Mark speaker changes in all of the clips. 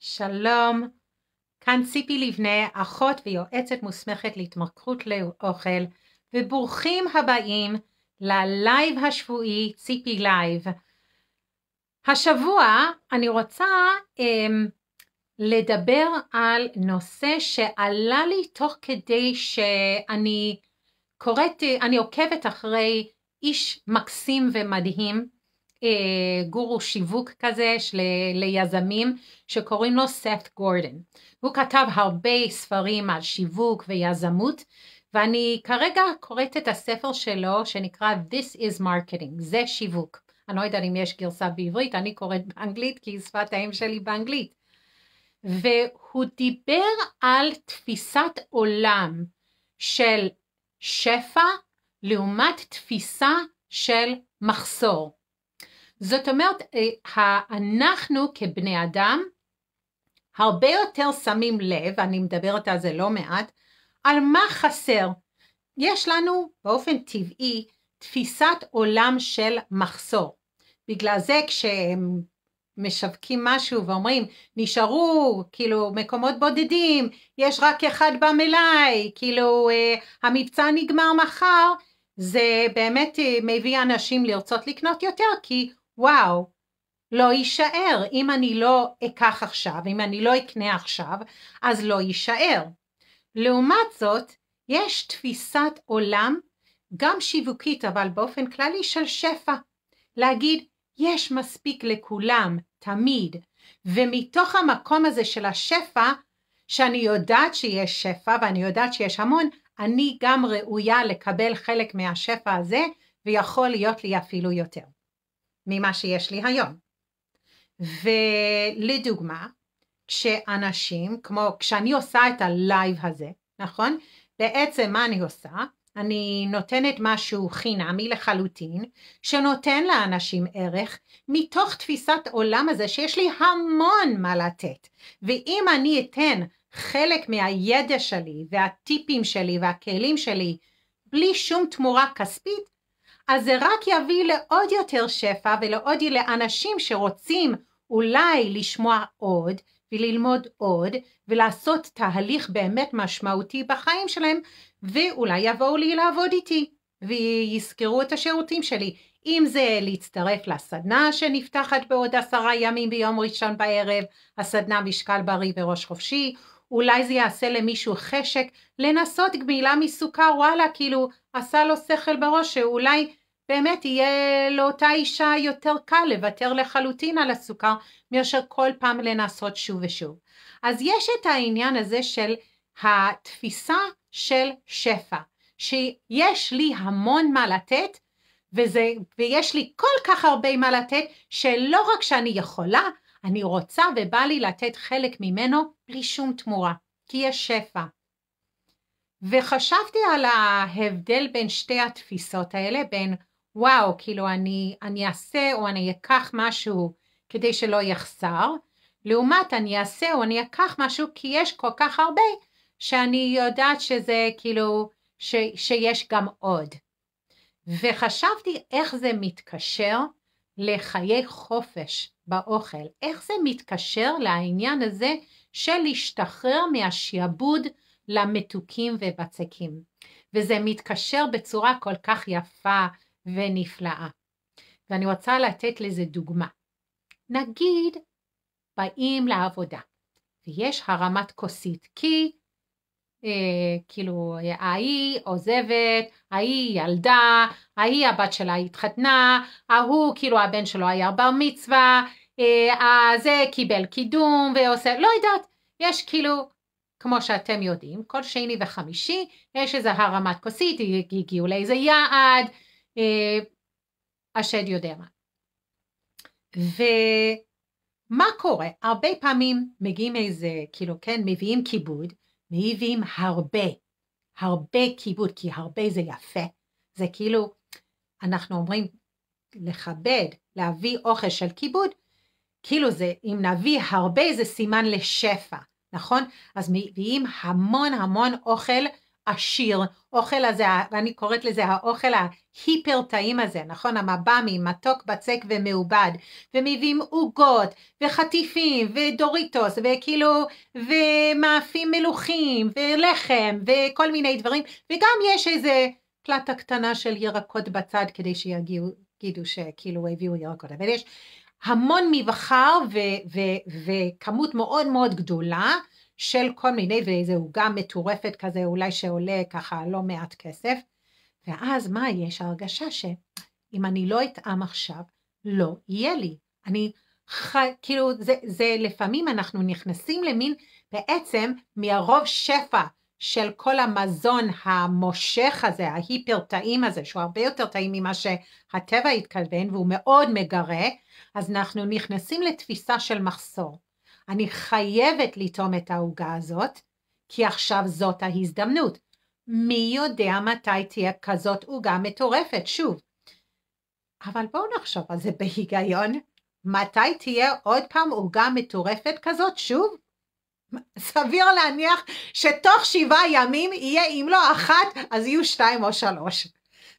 Speaker 1: שלום, כאן ציפי לבנה, אחות ויועצת מוסמכת להתמכרות לאוכל, וברוכים הבאים ללייב השבועי ציפי לייב. השבוע אני רוצה אמ, לדבר על נושא שעלה לי תוך כדי שאני קוראת, אני עוקבת אחרי איש מקסים ומדהים אה, גורו שיווק כזה של, ליזמים שקוראים לו ספט גורדן. הוא כתב הרבה ספרים על שיווק ויזמות ואני כרגע קוראת את הספר שלו שנקרא This is Marketing, זה שיווק. אני לא יודעת אם יש גרסה בעברית, אני קוראת באנגלית כי היא שפת האם שלי באנגלית. והוא דיבר על תפיסת עולם של שפע לעומת תפיסה של מחסור. זאת אומרת, אה, אנחנו כבני אדם הרבה יותר שמים לב, אני מדברת על זה לא מעט, על מה חסר. יש לנו באופן טבעי תפיסת עולם של מחסור. בגלל זה כשהם משווקים משהו ואומרים נשארו כאילו מקומות בודדים, יש רק אחד במלאי, כאילו אה, המבצע נגמר מחר, זה באמת אה, מביא אנשים לרצות לקנות יותר כי וואו, לא יישאר. אם אני לא אקח עכשיו, אם אני לא אקנה עכשיו, אז לא יישאר. לעומת זאת, יש תפיסת עולם, גם שיווקית, אבל באופן כללי, של שפע. להגיד, יש מספיק לכולם, תמיד. ומתוך המקום הזה של השפע, שאני יודעת שיש שפע ואני יודעת שיש המון, אני גם ראויה לקבל חלק מהשפע הזה, ויכול להיות לי אפילו יותר. ממה שיש לי היום. ולדוגמה, כשאנשים, כמו כשאני עושה את הלייב הזה, נכון? בעצם מה אני עושה? אני נותנת משהו חינמי לחלוטין, שנותן לאנשים ערך מתוך תפיסת עולם הזה שיש לי המון מה לתת. ואם אני אתן חלק מהידע שלי והטיפים שלי והכלים שלי בלי שום תמורה כספית, אז זה רק יביא לעוד יותר שפע ולעוד לאנשים שרוצים אולי לשמוע עוד וללמוד עוד ולעשות תהליך באמת משמעותי בחיים שלהם ואולי יבואו לי לעבוד איתי ויזכרו את השירותים שלי. אם זה להצטרף לסדנה שנפתחת בעוד עשרה ימים ביום ראשון בערב, הסדנה משקל בריא וראש חופשי, אולי זה יעשה למישהו חשק לנסות גמילה מסוכר, וואלה, כאילו עשה לו שכל בראש שאולי באמת יהיה לאותה אישה יותר קל לוותר לחלוטין על הסוכר מאשר כל פעם לנסות שוב ושוב. אז יש את העניין הזה של התפיסה של שפע, שיש לי המון מה לתת, וזה, ויש לי כל כך הרבה מה לתת, שלא רק שאני יכולה, אני רוצה ובא לי לתת חלק ממנו בלי שום תמורה, כי יש שפע. וחשבתי על ההבדל בין שתי התפיסות האלה, בין וואו, כאילו אני, אני אעשה או אני אקח משהו כדי שלא יחסר, לעומת אני אעשה או אני אקח משהו כי יש כל כך הרבה שאני יודעת שזה כאילו, ש, שיש גם עוד. וחשבתי איך זה מתקשר לחיי חופש באוכל. איך זה מתקשר לעניין הזה של להשתחרר מהשעבוד למתוקים ובצקים? וזה מתקשר בצורה כל כך יפה ונפלאה. ואני רוצה לתת לזה דוגמה. נגיד, באים לעבודה ויש הרמת כוסית, כי אה, כאילו ההיא עוזבת, ההיא ילדה, ההיא הבת שלה התחתנה, ההוא כאילו הבן שלו היה בר מצווה, אה, זה קיבל קידום ועושה, לא יודעת, יש כאילו, כמו שאתם יודעים, כל שני וחמישי יש איזה הרמת כוסית, הגיעו לאיזה יעד, אה, השד יודע מה. ומה קורה? הרבה פעמים מגיעים איזה, כאילו, כן, מביאים כיבוד, מעיבים הרבה, הרבה כיבוד, כי הרבה זה יפה. זה כאילו, אנחנו אומרים לכבד, להביא אוכל של כיבוד, כאילו זה, אם נביא הרבה זה סימן לשפע, נכון? אז מביאים המון המון אוכל עשיר, אוכל הזה, ואני קוראת לזה האוכל ההיפר טעים הזה, נכון? המב"מי, מתוק, בצק ומעובד, ומביאים עוגות, וחטיפים, ודוריטוס, וכאילו, ומאפים מלוכים, ולחם, וכל מיני דברים, וגם יש איזה פלטה קטנה של ירקות בצד כדי שיגידו שכאילו הביאו ירקות, אבל יש המון מבחר וכמות מאוד מאוד גדולה. של כל מיני, ואיזו עוגה מטורפת כזה, אולי שעולה ככה לא מעט כסף, ואז מה, יש הרגשה שאם אני לא אטעם עכשיו, לא יהיה לי. אני ח... כאילו, זה, זה לפעמים אנחנו נכנסים למין, בעצם, מהרוב שפע של כל המזון המושך הזה, ההיפר טעים הזה, שהוא הרבה יותר טעים ממה שהטבע התכוון, והוא מאוד מגרה, אז אנחנו נכנסים לתפיסה של מחסור. אני חייבת לטעום את העוגה הזאת, כי עכשיו זאת ההזדמנות. מי יודע מתי תהיה כזאת עוגה מטורפת, שוב. אבל בואו נחשוב על זה בהיגיון. מתי תהיה עוד פעם עוגה מטורפת כזאת, שוב? סביר להניח שתוך שבעה ימים יהיה אם לא אחת, אז יהיו שתיים או שלוש.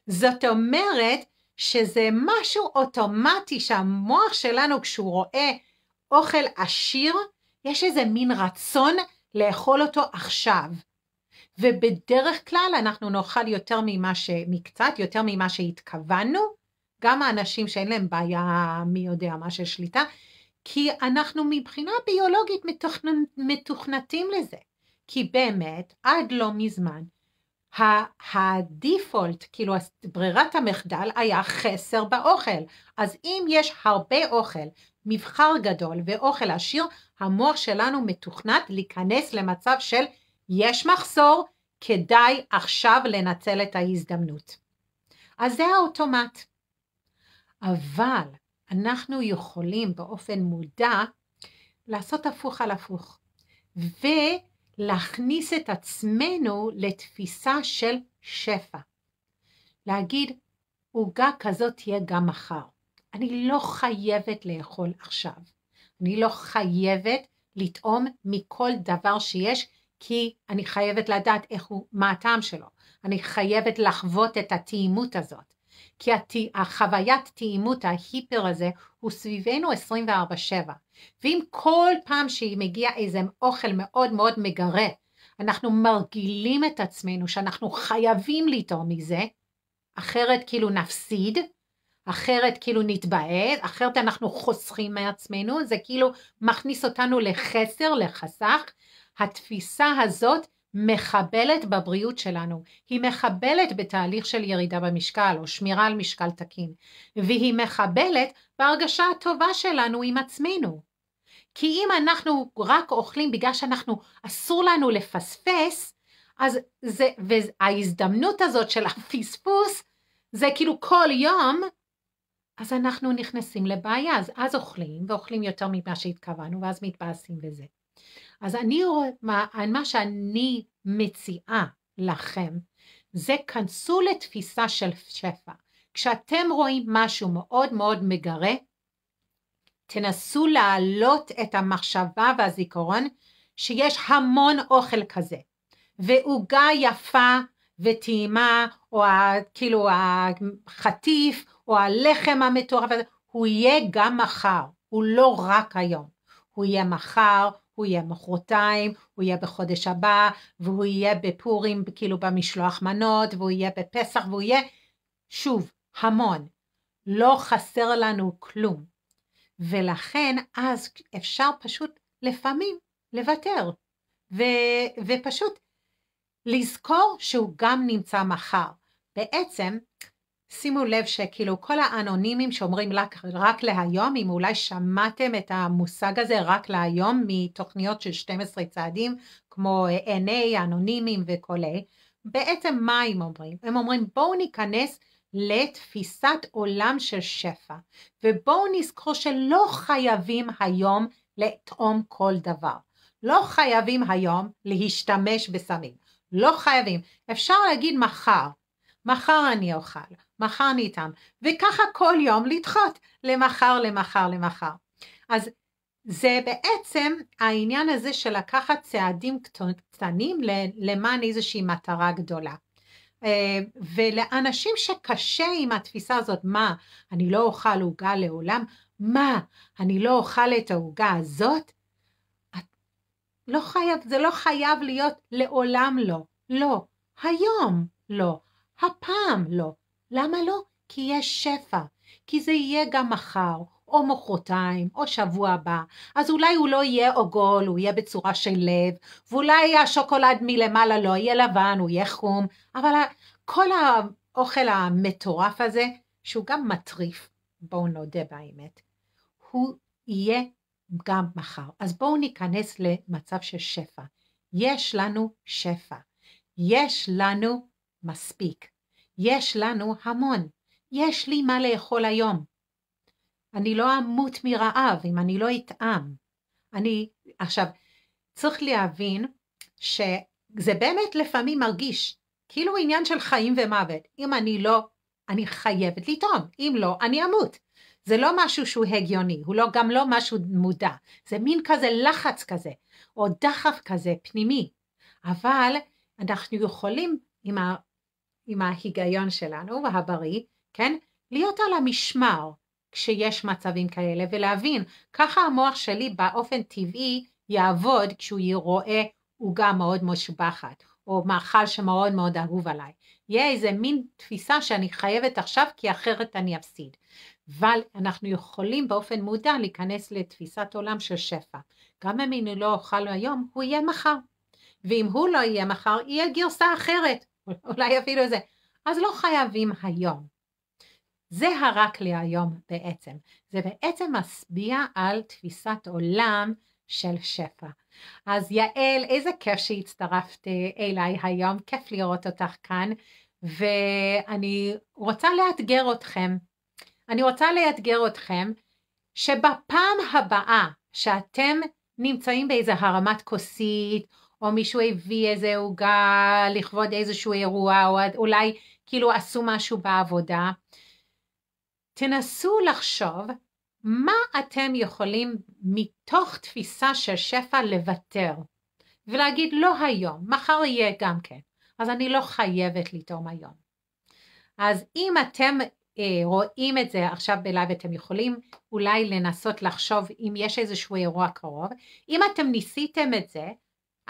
Speaker 1: זאת אומרת שזה משהו אוטומטי שהמוח שלנו כשהוא רואה אוכל עשיר, יש איזה מין רצון לאכול אותו עכשיו. ובדרך כלל אנחנו נאכל יותר ממה ש... מקצת, יותר ממה שהתכוונו, גם האנשים שאין להם בעיה מי יודע מה של שליטה, כי אנחנו מבחינה ביולוגית מתוכנ... מתוכנתים לזה. כי באמת, עד לא מזמן, הדיפולט, כאילו ברירת המחדל, היה חסר באוכל. אז אם יש הרבה אוכל מבחר גדול ואוכל עשיר, המוח שלנו מתוכנת להיכנס למצב של יש מחסור, כדאי עכשיו לנצל את ההזדמנות. אז זה האוטומט. אבל אנחנו יכולים באופן מודע לעשות הפוך על הפוך, ולהכניס את עצמנו לתפיסה של שפע. להגיד, עוגה כזאת תהיה גם מחר. אני לא חייבת לאכול עכשיו. אני לא חייבת לטעום מכל דבר שיש, כי אני חייבת לדעת איך הוא, מה הטעם שלו. אני חייבת לחוות את התאימות הזאת. כי הת... החוויית תאימות, ההיפר הזה, הוא סביבנו 24-7. ואם כל פעם שמגיע איזה אוכל מאוד מאוד מגרה, אנחנו מרגילים את עצמנו שאנחנו חייבים לטעום מזה, אחרת כאילו נפסיד, אחרת כאילו נתבאס, אחרת אנחנו חוסכים מעצמנו, זה כאילו מכניס אותנו לחסר, לחסך. התפיסה הזאת מחבלת בבריאות שלנו, היא מחבלת בתהליך של ירידה במשקל או שמירה על משקל תקין, והיא מחבלת בהרגשה הטובה שלנו עם עצמנו. כי אם אנחנו רק אוכלים בגלל שאנחנו, אסור לנו לפספס, אז זה, וההזדמנות הזאת של הפספוס, זה כאילו כל יום אז אנחנו נכנסים לבעיה, אז אז אוכלים, ואוכלים יותר ממה שהתכוונו, ואז מתבאסים וזה. אז אני רואה, מה, מה שאני מציעה לכם, זה כנסו לתפיסה של שפע. כשאתם רואים משהו מאוד מאוד מגרה, תנסו להעלות את המחשבה והזיכרון שיש המון אוכל כזה, ועוגה יפה וטעימה, או כאילו החטיף, או הלחם המטורף הזה, הוא יהיה גם מחר, הוא לא רק היום. הוא יהיה מחר, הוא יהיה מחרתיים, הוא יהיה בחודש הבא, והוא יהיה בפורים, כאילו במשלוח מנות, והוא יהיה בפסח, והוא יהיה, שוב, המון. לא חסר לנו כלום. ולכן אז אפשר פשוט לפעמים לוותר, ו- ופשוט לזכור שהוא גם נמצא מחר. בעצם שימו לב שכאילו כל האנונימים שאומרים רק, רק להיום, אם אולי שמעתם את המושג הזה רק להיום מתוכניות של 12 צעדים, כמו אה, NA, אנונימים וכולי, בעצם מה הם אומרים? הם אומרים בואו ניכנס לתפיסת עולם של שפע, ובואו נזכור שלא חייבים היום לטעום כל דבר. לא חייבים היום להשתמש בסמים. לא חייבים. אפשר להגיד מחר, מחר אני אוכל, מחר אני איתם, וככה כל יום לדחות למחר, למחר, למחר. אז זה בעצם העניין הזה של לקחת צעדים קטנים למען איזושהי מטרה גדולה. אה, ולאנשים שקשה עם התפיסה הזאת, מה, אני לא אוכל עוגה לעולם? מה, אני לא אוכל את העוגה הזאת? לא חייב, זה לא חייב להיות לעולם לא. לא, היום לא. הפעם לא. למה לא? כי יש שפע. כי זה יהיה גם מחר, או מחרתיים, או שבוע הבא. אז אולי הוא לא יהיה עוגול, הוא יהיה בצורה של לב, ואולי השוקולד מלמעלה לא יהיה לבן, הוא יהיה חום, אבל כל האוכל המטורף הזה, שהוא גם מטריף, בואו נודה באמת, הוא יהיה גם מחר. אז בואו ניכנס למצב של שפע. יש לנו שפע. יש לנו שפע. מספיק. יש לנו המון. יש לי מה לאכול היום. אני לא אמות מרעב אם אני לא אטעם. אני, עכשיו, צריך להבין שזה באמת לפעמים מרגיש כאילו עניין של חיים ומוות. אם אני לא, אני חייבת לטעום. אם לא, אני אמות. זה לא משהו שהוא הגיוני, הוא לא, גם לא משהו מודע. זה מין כזה לחץ כזה, או דחף כזה פנימי. אבל אנחנו יכולים עם עם ההיגיון שלנו והבריא, כן? להיות על המשמר כשיש מצבים כאלה ולהבין, ככה המוח שלי באופן טבעי יעבוד כשהוא רואה עוגה מאוד משובחת או מאכל שמאוד מאוד אהוב עליי. יהיה איזה מין תפיסה שאני חייבת עכשיו כי אחרת אני אפסיד. אבל אנחנו יכולים באופן מודע להיכנס לתפיסת עולם של שפע. גם אם אני לא אוכל היום, הוא יהיה מחר. ואם הוא לא יהיה מחר, יהיה גרסה אחרת. אולי אפילו זה. אז לא חייבים היום. זה הרק להיום בעצם. זה בעצם מסביע על תפיסת עולם של שפע. אז יעל, איזה כיף שהצטרפת אליי היום, כיף לראות אותך כאן, ואני רוצה לאתגר אתכם. אני רוצה לאתגר אתכם שבפעם הבאה שאתם נמצאים באיזה הרמת כוסית, או מישהו הביא איזה עוגה לכבוד איזשהו אירוע, או אולי כאילו עשו משהו בעבודה. תנסו לחשוב מה אתם יכולים מתוך תפיסה של שפע לוותר, ולהגיד לא היום, מחר יהיה גם כן, אז אני לא חייבת לטעום היום. אז אם אתם אה, רואים את זה עכשיו בלייב, אתם יכולים אולי לנסות לחשוב אם יש איזשהו אירוע קרוב. אם אתם ניסיתם את זה,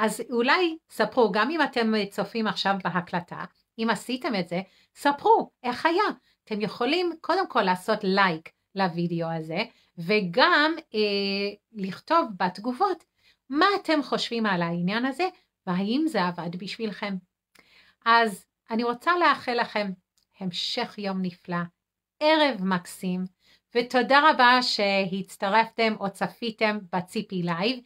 Speaker 1: אז אולי ספרו, גם אם אתם צופים עכשיו בהקלטה, אם עשיתם את זה, ספרו איך היה. אתם יכולים קודם כל לעשות לייק לוידאו הזה, וגם אה, לכתוב בתגובות מה אתם חושבים על העניין הזה, והאם זה עבד בשבילכם. אז אני רוצה לאחל לכם המשך יום נפלא, ערב מקסים, ותודה רבה שהצטרפתם או צפיתם בציפי לייב.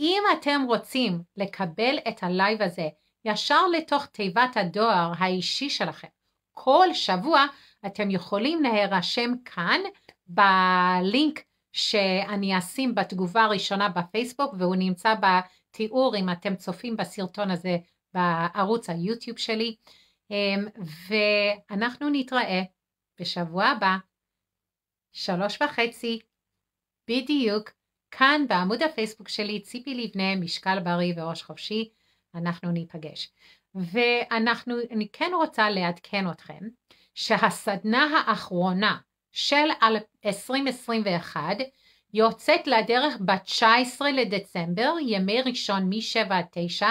Speaker 1: אם אתם רוצים לקבל את הלייב הזה ישר לתוך תיבת הדואר האישי שלכם כל שבוע, אתם יכולים להירשם כאן בלינק שאני אשים בתגובה הראשונה בפייסבוק והוא נמצא בתיאור אם אתם צופים בסרטון הזה בערוץ היוטיוב שלי. אמ, ואנחנו נתראה בשבוע הבא, שלוש וחצי, בדיוק כאן בעמוד הפייסבוק שלי, ציפי לבנה, משקל בריא וראש חופשי, אנחנו ניפגש. ואנחנו, אני כן רוצה לעדכן אתכם שהסדנה האחרונה של 2021 יוצאת לדרך ב-19 לדצמבר, ימי ראשון מ-7 עד 9.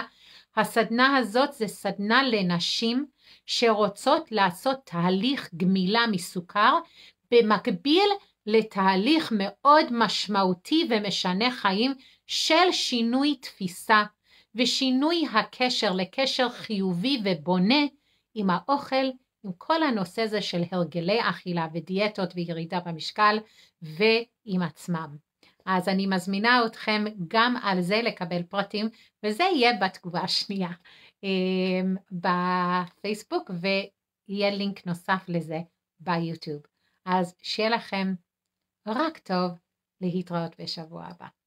Speaker 1: הסדנה הזאת זה סדנה לנשים שרוצות לעשות תהליך גמילה מסוכר במקביל לתהליך מאוד משמעותי ומשנה חיים של שינוי תפיסה ושינוי הקשר לקשר חיובי ובונה עם האוכל, עם כל הנושא הזה של הרגלי אכילה ודיאטות וירידה במשקל ועם עצמם. אז אני מזמינה אתכם גם על זה לקבל פרטים, וזה יהיה בתגובה השנייה אמ, בפייסבוק, ויהיה לינק נוסף לזה ביוטיוב. אז שיהיה לכם רק טוב, להתראות בשבוע הבא.